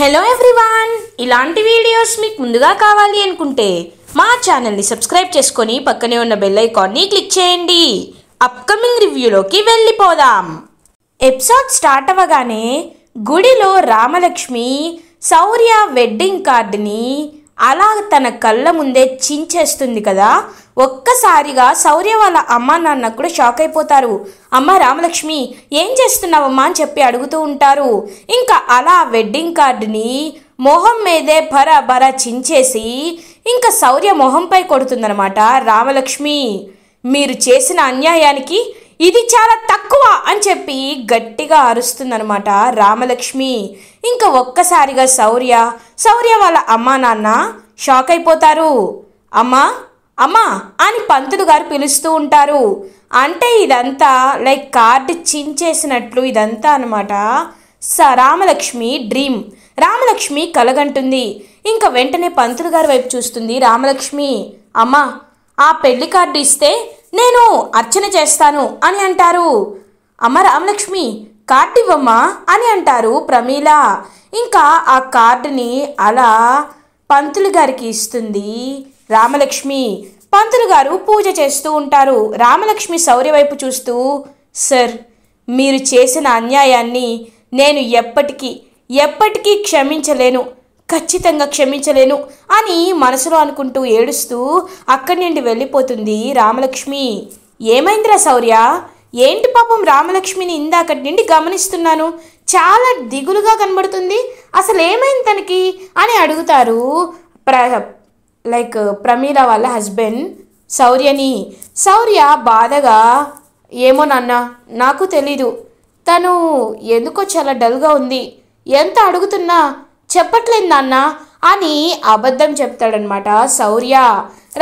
hello everyone ఇలాంటి videos మీకు ముందుగా కావాలి అనుకుంటే మా ఛానల్ని సబ్స్క్రైబ్ చేసుకొని పక్కనే ఉన్న బెల్ ఐకాన్ని క్లిక్ చేయండి అప్కమింగ్ రివ్యూలోకి వెళ్ళిపోదాం ఎపిసోడ్ స్టార్ట్ అవ్వగానే గుడిలో రామలక్ష్మి శౌర్య వెడ్డింగ్ కార్డుని అలా తన కళ్ళ ముందే చించేస్తుంది కదా ఒక్కసారిగా శౌర్య వాళ్ళ అమ్మ నాన్న కూడా షాక్ అయిపోతారు అమ్మ రామలక్ష్మి ఏం చేస్తున్నావమ్మా అని చెప్పి అడుగుతూ ఉంటారు ఇంకా అలా వెడ్డింగ్ కార్డుని మొహం మీదే భర భర చించేసి ఇంకా శౌర్య మొహంపై కొడుతుందనమాట రామలక్ష్మి మీరు చేసిన అన్యాయానికి ఇది చాలా తక్కువ అని చెప్పి గట్టిగా అరుస్తుందనమాట రామలక్ష్మి ఇంకా ఒక్కసారిగా శౌర్య శౌర్య వాళ్ళ అమ్మా నాన్న షాక్ అయిపోతారు అమ్మా అమ్మా అని పంతులు గారు పిలుస్తూ ఉంటారు అంటే ఇదంతా లైక్ కార్డు చించేసినట్లు ఇదంతా అనమాట స రామలక్ష్మి డ్రీమ్ రామలక్ష్మి కలగంటుంది ఇంకా వెంటనే పంతులు గారి వైపు చూస్తుంది రామలక్ష్మి అమ్మా ఆ పెళ్లి కార్డు ఇస్తే నేను అర్చన చేస్తాను అని అంటారు అమ్మ రామలక్ష్మి ఇవ్వమ్మా అని అంటారు ప్రమీల ఇంకా ఆ కార్డుని అలా పంతులు గారికి ఇస్తుంది రామలక్ష్మి పంతులు గారు పూజ చేస్తూ ఉంటారు రామలక్ష్మి శౌర్య వైపు చూస్తూ సర్ మీరు చేసిన అన్యాయాన్ని నేను ఎప్పటికీ ఎప్పటికీ క్షమించలేను ఖచ్చితంగా క్షమించలేను అని మనసులో అనుకుంటూ ఏడుస్తూ అక్కడి నుండి వెళ్ళిపోతుంది రామలక్ష్మి ఏమైందిరా శౌర్య ఏంటి పాపం రామలక్ష్మిని ఇందాకటి నుండి గమనిస్తున్నాను చాలా దిగులుగా కనబడుతుంది అసలు ఏమైంది తనకి అని అడుగుతారు ప్ర లైక్ ప్రమీల వాళ్ళ హస్బెండ్ శౌర్యని శౌర్య బాధగా ఏమో నాన్న నాకు తెలీదు తను ఎందుకో చాలా డల్గా ఉంది ఎంత అడుగుతున్నా చెప్పట్లేదు నాన్న అని అబద్ధం చెప్తాడనమాట శౌర్య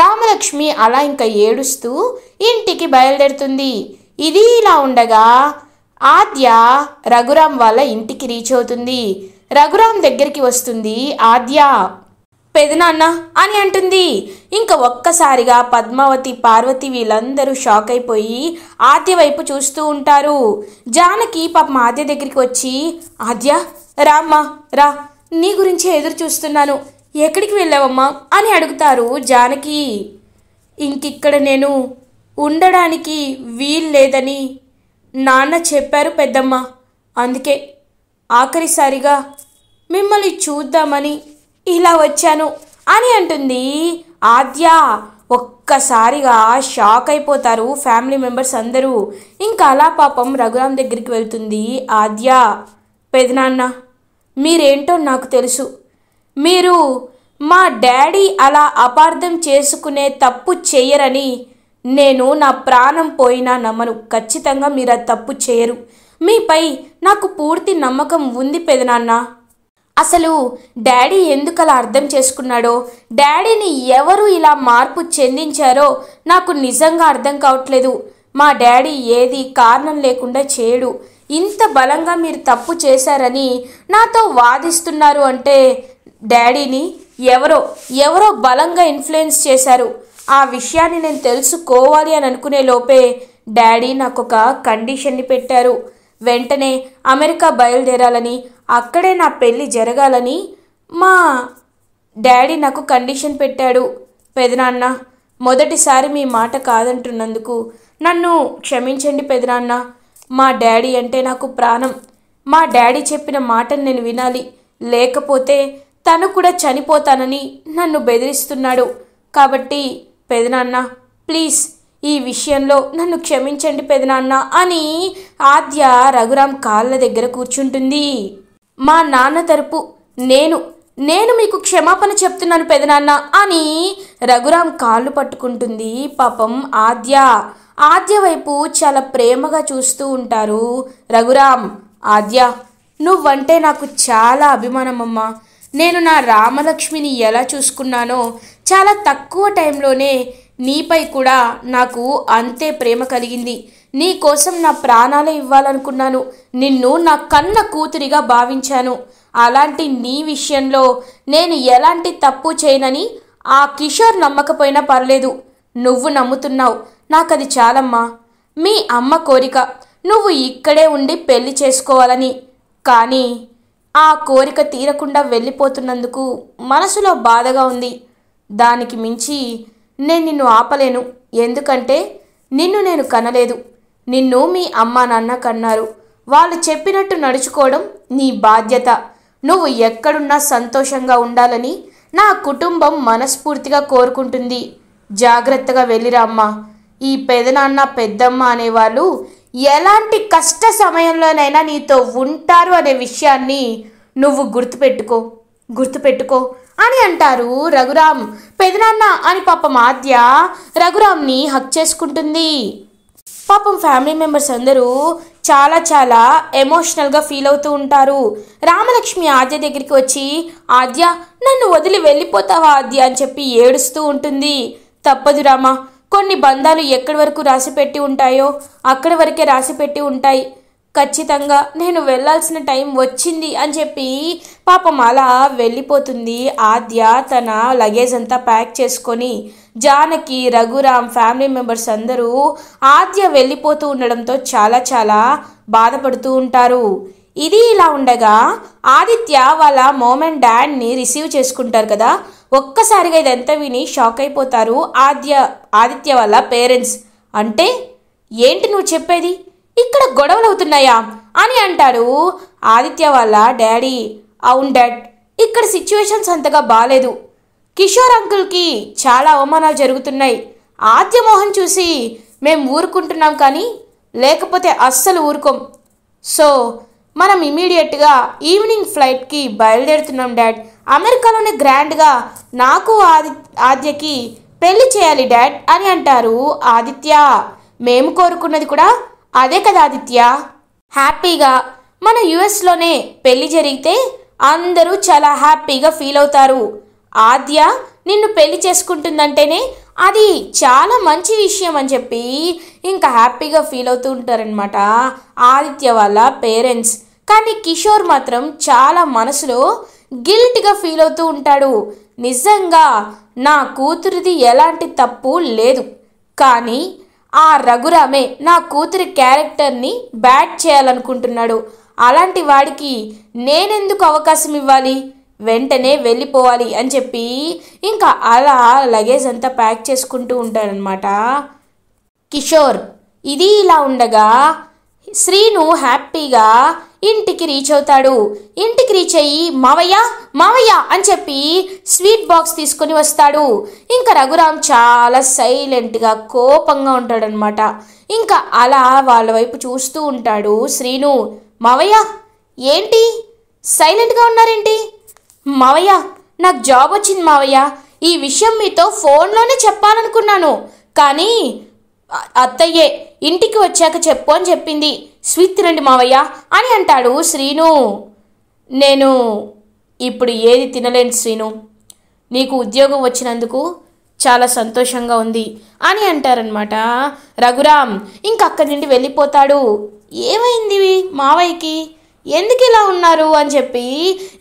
రామలక్ష్మి అలా ఇంకా ఏడుస్తూ ఇంటికి బయలుదేరుతుంది ఇది ఇలా ఉండగా ఆద్య రఘురాం వాళ్ళ ఇంటికి రీచ్ అవుతుంది రఘురాం దగ్గరికి వస్తుంది ఆద్య పెదనాన్న అని అంటుంది ఇంకా ఒక్కసారిగా పద్మావతి పార్వతి వీళ్ళందరూ షాక్ అయిపోయి ఆద్య వైపు చూస్తూ ఉంటారు జానకి పాప ఆద్య దగ్గరికి వచ్చి ఆద్య రామ్మా రా నీ గురించి ఎదురు చూస్తున్నాను ఎక్కడికి వెళ్ళావమ్మా అని అడుగుతారు జానకి ఇంకిక్కడ నేను ఉండడానికి వీల్లేదని నాన్న చెప్పారు పెద్దమ్మ అందుకే ఆఖరిసారిగా మిమ్మల్ని చూద్దామని ఇలా వచ్చాను అని అంటుంది ఆద్య ఒక్కసారిగా షాక్ అయిపోతారు ఫ్యామిలీ మెంబర్స్ అందరూ ఇంకా అలా పాపం రఘురామ్ దగ్గరికి వెళ్తుంది ఆద్య పెదనాన్న మీరేంటో నాకు తెలుసు మీరు మా డాడీ అలా అపార్థం చేసుకునే తప్పు చెయ్యరని నేను నా ప్రాణం పోయినా నమ్మను ఖచ్చితంగా మీరు ఆ తప్పు చేయరు మీపై నాకు పూర్తి నమ్మకం ఉంది పెదనాన్న అసలు డాడీ ఎందుకలా అర్థం చేసుకున్నాడో డాడీని ఎవరు ఇలా మార్పు చెందించారో నాకు నిజంగా అర్థం కావట్లేదు మా డాడీ ఏది కారణం లేకుండా చేయడు ఇంత బలంగా మీరు తప్పు చేశారని నాతో వాదిస్తున్నారు అంటే డాడీని ఎవరో ఎవరో బలంగా ఇన్ఫ్లుయెన్స్ చేశారు ఆ విషయాన్ని నేను తెలుసుకోవాలి అని అనుకునే లోపే డాడీ నాకు ఒక కండిషన్ని పెట్టారు వెంటనే అమెరికా బయలుదేరాలని అక్కడే నా పెళ్ళి జరగాలని మా డాడీ నాకు కండిషన్ పెట్టాడు పెదనాన్న మొదటిసారి మీ మాట కాదంటున్నందుకు నన్ను క్షమించండి పెదనాన్న మా డాడీ అంటే నాకు ప్రాణం మా డాడీ చెప్పిన మాటను నేను వినాలి లేకపోతే తను కూడా చనిపోతానని నన్ను బెదిరిస్తున్నాడు కాబట్టి పెదనాన్న ప్లీజ్ ఈ విషయంలో నన్ను క్షమించండి పెదనాన్న అని ఆద్య రఘురాం కాళ్ళ దగ్గర కూర్చుంటుంది మా నాన్న తరపు నేను నేను మీకు క్షమాపణ చెప్తున్నాను పెదనాన్న అని రఘురాం కాళ్ళు పట్టుకుంటుంది పాపం ఆద్య ఆద్య వైపు చాలా ప్రేమగా చూస్తూ ఉంటారు రఘురాం ఆద్య నువ్వంటే నాకు చాలా అభిమానమమ్మా నేను నా రామలక్ష్మిని ఎలా చూసుకున్నానో చాలా తక్కువ టైంలోనే నీపై కూడా నాకు అంతే ప్రేమ కలిగింది నీ కోసం నా ప్రాణాలే ఇవ్వాలనుకున్నాను నిన్ను నా కన్న కూతురిగా భావించాను అలాంటి నీ విషయంలో నేను ఎలాంటి తప్పు చేయనని ఆ కిషోర్ నమ్మకపోయినా పర్లేదు నువ్వు నమ్ముతున్నావు నాకది చాలమ్మా మీ అమ్మ కోరిక నువ్వు ఇక్కడే ఉండి పెళ్లి చేసుకోవాలని కానీ ఆ కోరిక తీరకుండా వెళ్ళిపోతున్నందుకు మనసులో బాధగా ఉంది దానికి మించి నేను నిన్ను ఆపలేను ఎందుకంటే నిన్ను నేను కనలేదు నిన్ను మీ అమ్మా నాన్న కన్నారు వాళ్ళు చెప్పినట్టు నడుచుకోవడం నీ బాధ్యత నువ్వు ఎక్కడున్నా సంతోషంగా ఉండాలని నా కుటుంబం మనస్ఫూర్తిగా కోరుకుంటుంది జాగ్రత్తగా వెళ్ళిరా అమ్మ ఈ పెదనాన్న పెద్దమ్మ అనేవాళ్ళు ఎలాంటి కష్ట సమయంలోనైనా నీతో ఉంటారు అనే విషయాన్ని నువ్వు గుర్తుపెట్టుకో గుర్తుపెట్టుకో అని అంటారు రఘురామ్ పెదనాన్న అని పాపం ఆద్య రఘురామ్ని హక్ చేసుకుంటుంది పాపం ఫ్యామిలీ మెంబర్స్ అందరూ చాలా చాలా ఎమోషనల్గా ఫీల్ అవుతూ ఉంటారు రామలక్ష్మి ఆద్య దగ్గరికి వచ్చి ఆద్య నన్ను వదిలి వెళ్ళిపోతావా ఆద్య అని చెప్పి ఏడుస్తూ ఉంటుంది తప్పదు రామా కొన్ని బంధాలు ఎక్కడి వరకు రాసిపెట్టి ఉంటాయో అక్కడి వరకే రాసిపెట్టి ఉంటాయి ఖచ్చితంగా నేను వెళ్ళాల్సిన టైం వచ్చింది అని చెప్పి పాపం అలా వెళ్ళిపోతుంది ఆద్య తన లగేజ్ అంతా ప్యాక్ చేసుకొని జానకి రఘురామ్ ఫ్యామిలీ మెంబర్స్ అందరూ ఆద్య వెళ్ళిపోతూ ఉండడంతో చాలా చాలా బాధపడుతూ ఉంటారు ఇది ఇలా ఉండగా ఆదిత్య వాళ్ళ మోమ్ అండ్ డాడ్ని రిసీవ్ చేసుకుంటారు కదా ఒక్కసారిగా ఇదంతా విని షాక్ అయిపోతారు ఆద్య ఆదిత్య వాళ్ళ పేరెంట్స్ అంటే ఏంటి నువ్వు చెప్పేది ఇక్కడ గొడవలు అవుతున్నాయా అని అంటాడు ఆదిత్య వాళ్ళ డాడీ అవును డాడ్ ఇక్కడ సిచ్యువేషన్స్ అంతగా బాలేదు కిషోర్ అంకుల్కి చాలా అవమానాలు జరుగుతున్నాయి ఆద్యమోహన్ చూసి మేము ఊరుకుంటున్నాం కానీ లేకపోతే అస్సలు ఊరుకోం సో మనం ఇమీడియట్గా ఈవినింగ్ ఫ్లైట్కి బయలుదేరుతున్నాం డాడ్ అమెరికాలోనే గ్రాండ్గా నాకు ఆది ఆద్యకి పెళ్లి చేయాలి డాడ్ అని అంటారు ఆదిత్య మేము కోరుకున్నది కూడా అదే కదా ఆదిత్య హ్యాపీగా మన యుఎస్లోనే పెళ్లి జరిగితే అందరూ చాలా హ్యాపీగా ఫీల్ అవుతారు ఆద్య నిన్ను పెళ్లి చేసుకుంటుందంటేనే అది చాలా మంచి విషయం అని చెప్పి ఇంకా హ్యాపీగా ఫీల్ అవుతూ ఉంటారనమాట ఆదిత్య వాళ్ళ పేరెంట్స్ కానీ కిషోర్ మాత్రం చాలా మనసులో గిల్ట్గా ఫీల్ అవుతూ ఉంటాడు నిజంగా నా కూతురిది ఎలాంటి తప్పు లేదు కానీ ఆ రఘురామే నా కూతురి క్యారెక్టర్ని బ్యాట్ చేయాలనుకుంటున్నాడు అలాంటి వాడికి నేనెందుకు అవకాశం ఇవ్వాలి వెంటనే వెళ్ళిపోవాలి అని చెప్పి ఇంకా అలా లగేజ్ అంతా ప్యాక్ చేసుకుంటూ ఉంటాడనమాట కిషోర్ ఇది ఇలా ఉండగా శ్రీను హ్యాపీగా ఇంటికి రీచ్ అవుతాడు ఇంటికి రీచ్ అయ్యి మావయ్య మావయ్య అని చెప్పి స్వీట్ బాక్స్ తీసుకొని వస్తాడు ఇంకా రఘురామ్ చాలా సైలెంట్గా కోపంగా ఉంటాడనమాట ఇంకా అలా వాళ్ళ వైపు చూస్తూ ఉంటాడు శ్రీను మావయ్య ఏంటి సైలెంట్గా ఉన్నారేంటి మావయ్య నాకు జాబ్ వచ్చింది మావయ్య ఈ విషయం మీతో ఫోన్లోనే చెప్పాలనుకున్నాను కానీ అత్తయ్యే ఇంటికి వచ్చాక చెప్పు అని చెప్పింది స్వీట్ తినండి మావయ్య అని అంటాడు శ్రీను నేను ఇప్పుడు ఏది తినలేను శ్రీను నీకు ఉద్యోగం వచ్చినందుకు చాలా సంతోషంగా ఉంది అని అంటారనమాట రఘురామ్ ఇంకక్కడి నుండి వెళ్ళిపోతాడు ఏమైంది మావయ్యకి ఎందుకు ఇలా ఉన్నారు అని చెప్పి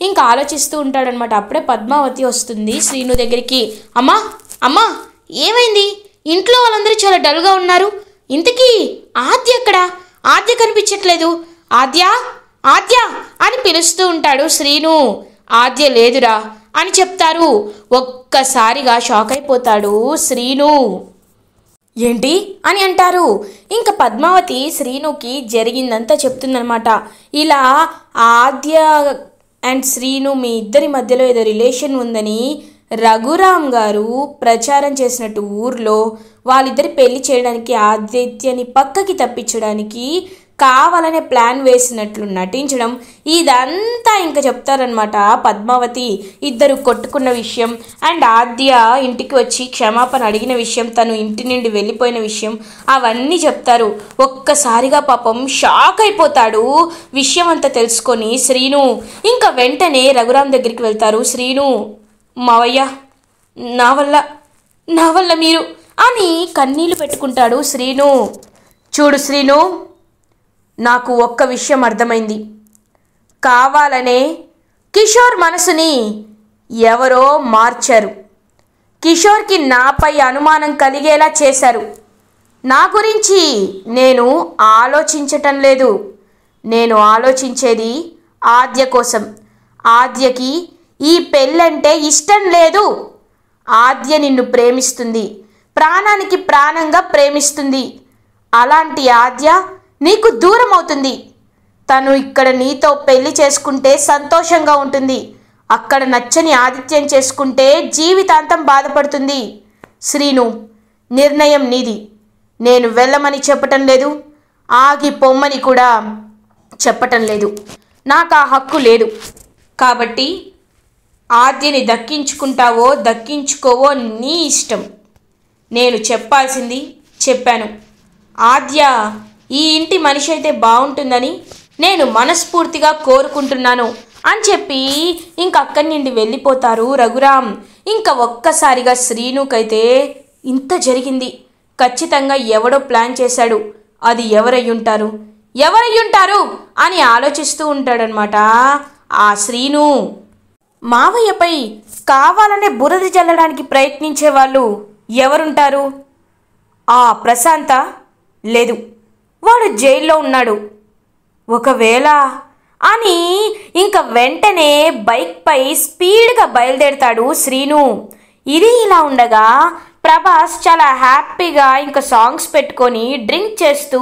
ఇంకా ఆలోచిస్తూ ఉంటాడనమాట అప్పుడే పద్మావతి వస్తుంది శ్రీను దగ్గరికి అమ్మా అమ్మా ఏమైంది ఇంట్లో వాళ్ళందరూ చాలా డల్గా ఉన్నారు ఇంతకీ ఆది ఎక్కడా ఆద్య కనిపించట్లేదు ఆద్య ఆద్య అని పిలుస్తూ ఉంటాడు శ్రీను ఆద్య లేదురా అని చెప్తారు ఒక్కసారిగా షాక్ అయిపోతాడు శ్రీను ఏంటి అని అంటారు ఇంకా పద్మావతి శ్రీనుకి జరిగిందంతా చెప్తుందనమాట ఇలా ఆద్య అండ్ శ్రీను మీ ఇద్దరి మధ్యలో ఏదో రిలేషన్ ఉందని రఘురామ్ గారు ప్రచారం చేసినట్టు ఊర్లో వాళ్ళిద్దరి పెళ్లి చేయడానికి ఆదిత్యని పక్కకి తప్పించడానికి కావాలనే ప్లాన్ వేసినట్లు నటించడం ఇదంతా ఇంకా చెప్తారనమాట పద్మావతి ఇద్దరు కొట్టుకున్న విషయం అండ్ ఆద్య ఇంటికి వచ్చి క్షమాపణ అడిగిన విషయం తను ఇంటి నుండి వెళ్ళిపోయిన విషయం అవన్నీ చెప్తారు ఒక్కసారిగా పాపం షాక్ అయిపోతాడు విషయం అంతా తెలుసుకొని శ్రీను ఇంకా వెంటనే రఘురామ్ దగ్గరికి వెళ్తారు శ్రీను మావయ్య నా వల్ల నా వల్ల మీరు అని కన్నీళ్లు పెట్టుకుంటాడు శ్రీను చూడు శ్రీను నాకు ఒక్క విషయం అర్థమైంది కావాలనే కిషోర్ మనసుని ఎవరో మార్చారు కిషోర్కి నాపై అనుమానం కలిగేలా చేశారు నా గురించి నేను ఆలోచించటం లేదు నేను ఆలోచించేది ఆద్య కోసం ఆద్యకి ఈ పెళ్ళంటే ఇష్టం లేదు ఆద్య నిన్ను ప్రేమిస్తుంది ప్రాణానికి ప్రాణంగా ప్రేమిస్తుంది అలాంటి ఆద్య నీకు దూరం అవుతుంది తను ఇక్కడ నీతో పెళ్లి చేసుకుంటే సంతోషంగా ఉంటుంది అక్కడ నచ్చని ఆదిత్యం చేసుకుంటే జీవితాంతం బాధపడుతుంది శ్రీను నిర్ణయం నీది నేను వెళ్ళమని చెప్పటం లేదు ఆగి పొమ్మని కూడా చెప్పటం లేదు నాకు ఆ హక్కు లేదు కాబట్టి ఆద్యని దక్కించుకుంటావో దక్కించుకోవో నీ ఇష్టం నేను చెప్పాల్సింది చెప్పాను ఆద్య ఈ ఇంటి మనిషి అయితే బాగుంటుందని నేను మనస్ఫూర్తిగా కోరుకుంటున్నాను అని చెప్పి ఇంకక్కడి నుండి వెళ్ళిపోతారు రఘురామ్ ఇంకా ఒక్కసారిగా శ్రీనుకైతే ఇంత జరిగింది ఖచ్చితంగా ఎవడో ప్లాన్ చేశాడు అది ఎవరయ్యుంటారు ఎవరయ్యుంటారు అని ఆలోచిస్తూ ఉంటాడనమాట ఆ శ్రీను మావయ్యపై కావాలనే బురద చల్లడానికి ప్రయత్నించే వాళ్ళు ఎవరుంటారు ఆ ప్రశాంత లేదు వాడు జైల్లో ఉన్నాడు ఒకవేళ అని ఇంక వెంటనే బైక్పై స్పీడ్గా బయలుదేరతాడు శ్రీను ఇది ఇలా ఉండగా ప్రభాస్ చాలా హ్యాపీగా ఇంకా సాంగ్స్ పెట్టుకొని డ్రింక్ చేస్తూ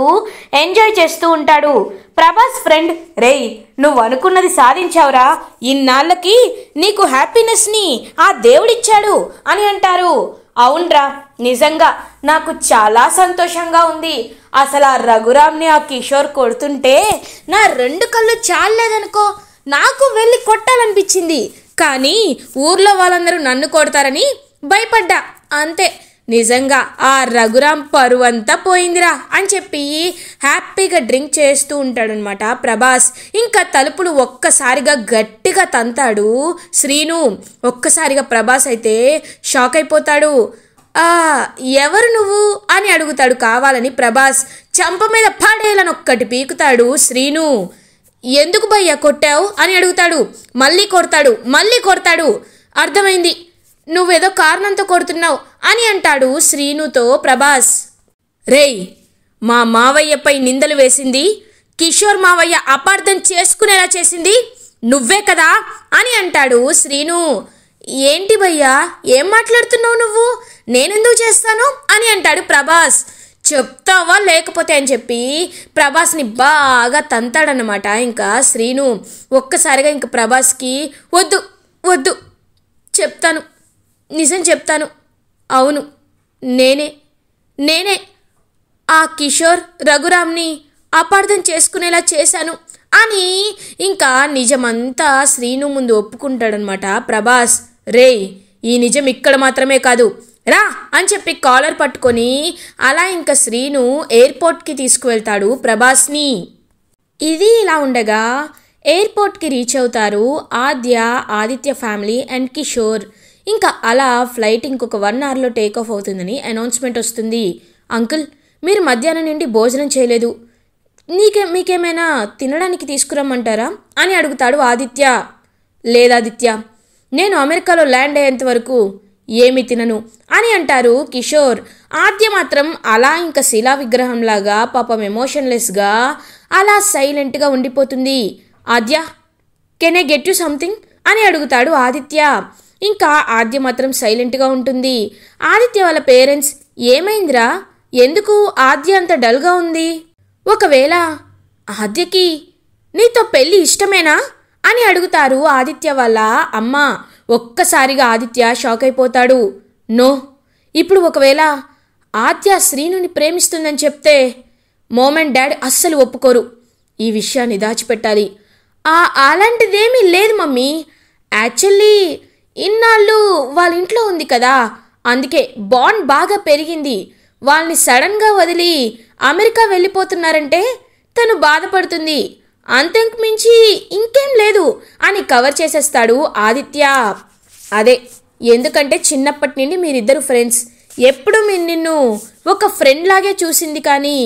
ఎంజాయ్ చేస్తూ ఉంటాడు ప్రభాస్ ఫ్రెండ్ రేయ్ నువ్వు అనుకున్నది సాధించావురా ఇన్నాళ్ళకి నీకు హ్యాపీనెస్ని ఆ దేవుడిచ్చాడు అని అంటారు అవునరా నిజంగా నాకు చాలా సంతోషంగా ఉంది అసలు ఆ రఘురామ్ని ఆ కిషోర్ కొడుతుంటే నా రెండు కళ్ళు చాలేదనుకో నాకు వెళ్ళి కొట్టాలనిపించింది కానీ ఊర్లో వాళ్ళందరూ నన్ను కొడతారని భయపడ్డా అంతే నిజంగా ఆ రఘురాం పరువంతా పోయిందిరా అని చెప్పి హ్యాపీగా డ్రింక్ చేస్తూ ఉంటాడనమాట ప్రభాస్ ఇంకా తలుపులు ఒక్కసారిగా గట్టిగా తంతాడు శ్రీను ఒక్కసారిగా ప్రభాస్ అయితే షాక్ అయిపోతాడు ఎవరు నువ్వు అని అడుగుతాడు కావాలని ప్రభాస్ చంప మీద పాడేయాలని ఒక్కటి పీకుతాడు శ్రీను ఎందుకు భయ్యా కొట్టావు అని అడుగుతాడు మళ్ళీ కొడతాడు మళ్ళీ కొడతాడు అర్థమైంది నువ్వేదో కారణంతో కొడుతున్నావు అని అంటాడు శ్రీనుతో ప్రభాస్ రేయ్ మా మావయ్యపై నిందలు వేసింది కిషోర్ మావయ్య అపార్థం చేసుకునేలా చేసింది నువ్వే కదా అని అంటాడు శ్రీను ఏంటి భయ్యా ఏం మాట్లాడుతున్నావు నువ్వు నేనెందుకు చేస్తాను అని అంటాడు ప్రభాస్ చెప్తావా లేకపోతే అని చెప్పి ప్రభాస్ని బాగా తంతాడనమాట ఇంకా శ్రీను ఒక్కసారిగా ఇంక ప్రభాస్కి వద్దు వద్దు చెప్తాను నిజం చెప్తాను అవును నేనే నేనే ఆ కిషోర్ రఘురామ్ని అపార్థం చేసుకునేలా చేశాను అని ఇంకా నిజమంతా శ్రీను ముందు ఒప్పుకుంటాడనమాట ప్రభాస్ రే ఈ నిజం ఇక్కడ మాత్రమే కాదు రా అని చెప్పి కాలర్ పట్టుకొని అలా ఇంకా శ్రీను ఎయిర్పోర్ట్కి తీసుకువెళ్తాడు ప్రభాస్ని ఇది ఇలా ఉండగా ఎయిర్పోర్ట్కి రీచ్ అవుతారు ఆద్య ఆదిత్య ఫ్యామిలీ అండ్ కిషోర్ ఇంకా అలా ఫ్లైట్ ఇంకొక వన్ అవర్లో టేక్ ఆఫ్ అవుతుందని అనౌన్స్మెంట్ వస్తుంది అంకుల్ మీరు మధ్యాహ్నం నుండి భోజనం చేయలేదు నీకే మీకేమైనా తినడానికి తీసుకురమ్మంటారా అని అడుగుతాడు ఆదిత్య లేదాదిత్య నేను అమెరికాలో ల్యాండ్ అయ్యేంత వరకు ఏమి తినను అని అంటారు కిషోర్ ఆద్య మాత్రం అలా ఇంకా శిలా విగ్రహంలాగా పాపం ఎమోషన్లెస్గా అలా సైలెంట్గా ఉండిపోతుంది Aadya can I get you something అని అడుగుతాడు ఆదిత్య ఇంకా ఆద్య మాత్రం సైలెంట్గా ఉంటుంది ఆదిత్య వాళ్ళ పేరెంట్స్ ఏమైందిరా ఎందుకు ఆద్య అంత డల్గా ఉంది ఒకవేళ ఆద్యకి నీతో పెళ్ళి ఇష్టమేనా అని అడుగుతారు ఆదిత్య వాళ్ళ అమ్మ ఒక్కసారిగా ఆదిత్య షాక్ అయిపోతాడు నో ఇప్పుడు ఒకవేళ ఆద్య శ్రీనుని ప్రేమిస్తుందని చెప్తే మోమెంట్ డాడీ డాడ్ అస్సలు ఒప్పుకోరు ఈ విషయాన్ని దాచిపెట్టాలి అలాంటిదేమీ లేదు మమ్మీ యాక్చువల్లీ ఇన్నాళ్ళు వాళ్ళ ఇంట్లో ఉంది కదా అందుకే బాండ్ బాగా పెరిగింది వాళ్ళని సడన్గా వదిలి అమెరికా వెళ్ళిపోతున్నారంటే తను బాధపడుతుంది అంతకు మించి ఇంకేం లేదు అని కవర్ చేసేస్తాడు ఆదిత్య అదే ఎందుకంటే చిన్నప్పటి నుండి మీరిద్దరు ఫ్రెండ్స్ ఎప్పుడు నిన్ను ఒక ఫ్రెండ్ లాగే చూసింది కానీ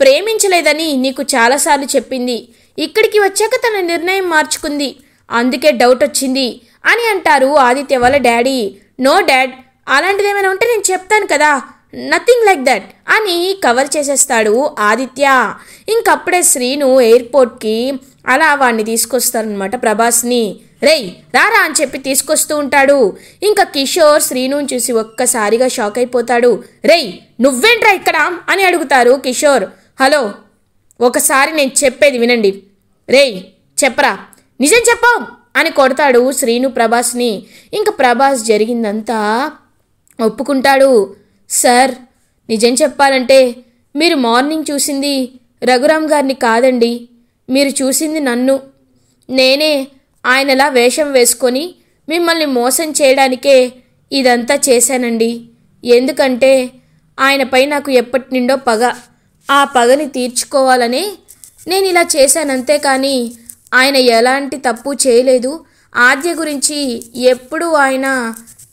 ప్రేమించలేదని నీకు చాలాసార్లు చెప్పింది ఇక్కడికి వచ్చాక తన నిర్ణయం మార్చుకుంది అందుకే డౌట్ వచ్చింది అని అంటారు ఆదిత్య వాళ్ళ డాడీ నో డాడ్ అలాంటిది ఏమైనా ఉంటే నేను చెప్తాను కదా నథింగ్ లైక్ దట్ అని కవర్ చేసేస్తాడు ఆదిత్య ఇంకప్పుడే శ్రీను ఎయిర్పోర్ట్కి అలా వాడిని తీసుకొస్తారనమాట ప్రభాస్ని రేయ్ రారా అని చెప్పి తీసుకొస్తూ ఉంటాడు ఇంకా కిషోర్ శ్రీను చూసి ఒక్కసారిగా షాక్ అయిపోతాడు రేయ్ నువ్వేంట్రా ఇక్కడ అని అడుగుతారు కిషోర్ హలో ఒకసారి నేను చెప్పేది వినండి రేయ్ చెప్పరా నిజం చెప్పావు అని కొడతాడు శ్రీను ప్రభాస్ని ఇంక ప్రభాస్ జరిగిందంతా ఒప్పుకుంటాడు సార్ నిజం చెప్పాలంటే మీరు మార్నింగ్ చూసింది రఘురామ్ గారిని కాదండి మీరు చూసింది నన్ను నేనే ఆయనలా వేషం వేసుకొని మిమ్మల్ని మోసం చేయడానికే ఇదంతా చేశానండి ఎందుకంటే ఆయనపై నాకు ఎప్పటి నుండో పగ ఆ పగని తీర్చుకోవాలని నేను ఇలా చేశానంతే కానీ ఆయన ఎలాంటి తప్పు చేయలేదు ఆద్య గురించి ఎప్పుడూ ఆయన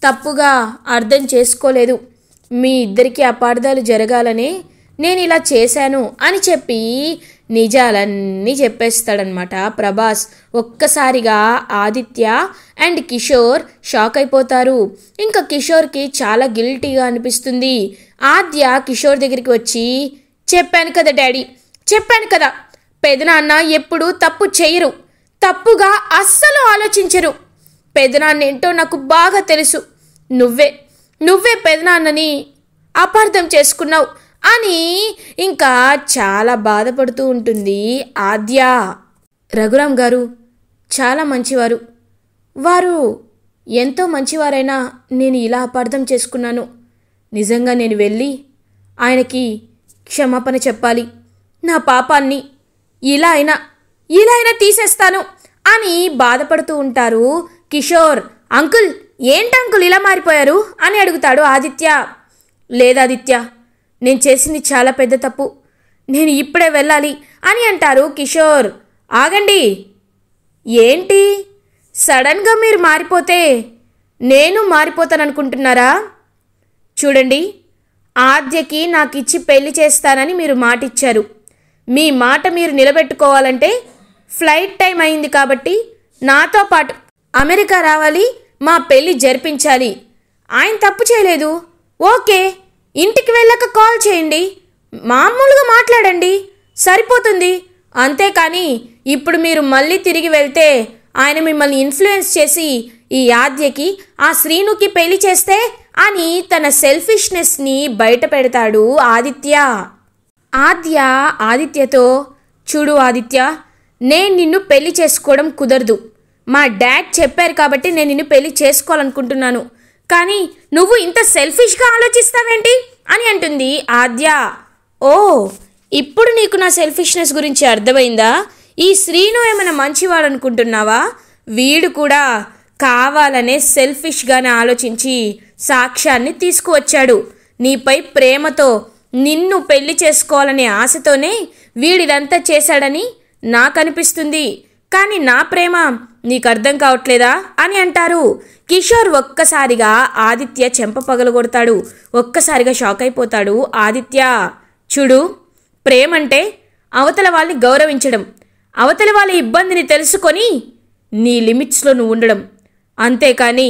తప్పుగా అర్థం చేసుకోలేదు మీ ఇద్దరికీ అపార్థాలు జరగాలని నేను ఇలా చేశాను అని చెప్పి నిజాలన్నీ చెప్పేస్తాడనమాట ప్రభాస్ ఒక్కసారిగా ఆదిత్య అండ్ కిషోర్ షాక్ అయిపోతారు ఇంకా కిషోర్కి చాలా గిల్టీగా అనిపిస్తుంది ఆద్య కిషోర్ దగ్గరికి వచ్చి చెప్పాను కదా డాడీ చెప్పాను కదా పెదనాన్న ఎప్పుడూ తప్పు చేయరు తప్పుగా అస్సలు ఆలోచించరు పెదనాన్నేంటో నాకు బాగా తెలుసు నువ్వే నువ్వే పెదనాన్నని అపార్థం చేసుకున్నావు అని ఇంకా చాలా బాధపడుతూ ఉంటుంది ఆద్య రఘురాం గారు చాలా మంచివారు వారు ఎంతో మంచివారైనా నేను ఇలా అపార్థం చేసుకున్నాను నిజంగా నేను వెళ్ళి ఆయనకి క్షమాపణ చెప్పాలి నా పాపాన్ని ఇలా అయినా ఇలా అయినా తీసేస్తాను అని బాధపడుతూ ఉంటారు కిషోర్ అంకుల్ ఏంటి అంకుల్ ఇలా మారిపోయారు అని అడుగుతాడు ఆదిత్య లేదాదిత్య నేను చేసింది చాలా పెద్ద తప్పు నేను ఇప్పుడే వెళ్ళాలి అని అంటారు కిషోర్ ఆగండి ఏంటి సడన్గా మీరు మారిపోతే నేను మారిపోతాననుకుంటున్నారా చూడండి ఆద్యకి నాకు ఇచ్చి పెళ్లి చేస్తానని మీరు మాటిచ్చారు మీ మాట మీరు నిలబెట్టుకోవాలంటే ఫ్లైట్ టైం అయింది కాబట్టి నాతో పాటు అమెరికా రావాలి మా పెళ్ళి జరిపించాలి ఆయన తప్పు చేయలేదు ఓకే ఇంటికి వెళ్ళక కాల్ చేయండి మామూలుగా మాట్లాడండి సరిపోతుంది అంతేకాని ఇప్పుడు మీరు మళ్ళీ తిరిగి వెళ్తే ఆయన మిమ్మల్ని ఇన్ఫ్లుయెన్స్ చేసి ఈ ఆద్యకి ఆ శ్రీనుకి పెళ్లి చేస్తే అని తన సెల్ఫిష్నెస్ని బయట పెడతాడు ఆదిత్య ఆద్య ఆదిత్యతో చూడు ఆదిత్య నేను నిన్ను పెళ్లి చేసుకోవడం కుదరదు మా డాడ్ చెప్పారు కాబట్టి నేను నిన్ను పెళ్లి చేసుకోవాలనుకుంటున్నాను కానీ నువ్వు ఇంత సెల్ఫిష్గా ఆలోచిస్తావేంటి అని అంటుంది ఆద్య ఓ ఇప్పుడు నీకు నా సెల్ఫిష్నెస్ గురించి అర్థమైందా ఈ శ్రీను ఏమైనా మంచివాడు అనుకుంటున్నావా వీడు కూడా కావాలనే సెల్ఫిష్గానే ఆలోచించి సాక్ష్యాన్ని తీసుకువచ్చాడు నీపై ప్రేమతో నిన్ను పెళ్లి చేసుకోవాలనే ఆశతోనే వీడిదంతా చేశాడని నాకనిపిస్తుంది కానీ నా ప్రేమ నీకు అర్థం కావట్లేదా అని అంటారు కిషోర్ ఒక్కసారిగా ఆదిత్య చెంప పగలగొడతాడు ఒక్కసారిగా షాక్ అయిపోతాడు ఆదిత్య చూడు ప్రేమంటే అవతల వాళ్ళని గౌరవించడం అవతల వాళ్ళ ఇబ్బందిని తెలుసుకొని నీ లిమిట్స్లో నువ్వు ఉండడం అంతేకాని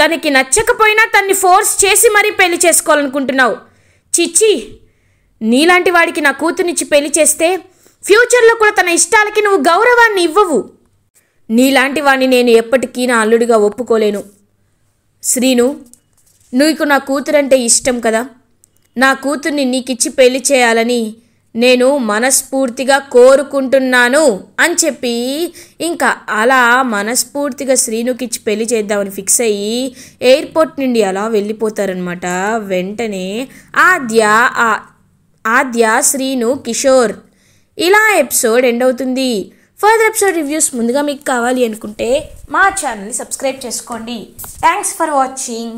తనకి నచ్చకపోయినా తన్ని ఫోర్స్ చేసి మరీ పెళ్లి చేసుకోవాలనుకుంటున్నావు చిచ్చి నీలాంటి వాడికి నా కూతునిచ్చి పెళ్లి చేస్తే ఫ్యూచర్లో కూడా తన ఇష్టాలకి నువ్వు గౌరవాన్ని ఇవ్వవు నీలాంటి వాణ్ణి నేను ఎప్పటికీ నా అల్లుడిగా ఒప్పుకోలేను శ్రీను నీకు నా కూతురంటే ఇష్టం కదా నా కూతుర్ని నీకిచ్చి పెళ్లి చేయాలని నేను మనస్ఫూర్తిగా కోరుకుంటున్నాను అని చెప్పి ఇంకా అలా మనస్ఫూర్తిగా శ్రీనుకిచ్చి పెళ్లి చేద్దామని ఫిక్స్ అయ్యి ఎయిర్పోర్ట్ నుండి అలా వెళ్ళిపోతారనమాట వెంటనే ఆద్య ఆద్య శ్రీను కిషోర్ ఇలా ఎపిసోడ్ ఎండ్ అవుతుంది ఫర్దర్ ఎపిసోడ్ రివ్యూస్ ముందుగా మీకు కావాలి అనుకుంటే మా ఛానల్ని సబ్స్క్రైబ్ చేసుకోండి థ్యాంక్స్ ఫర్ వాచింగ్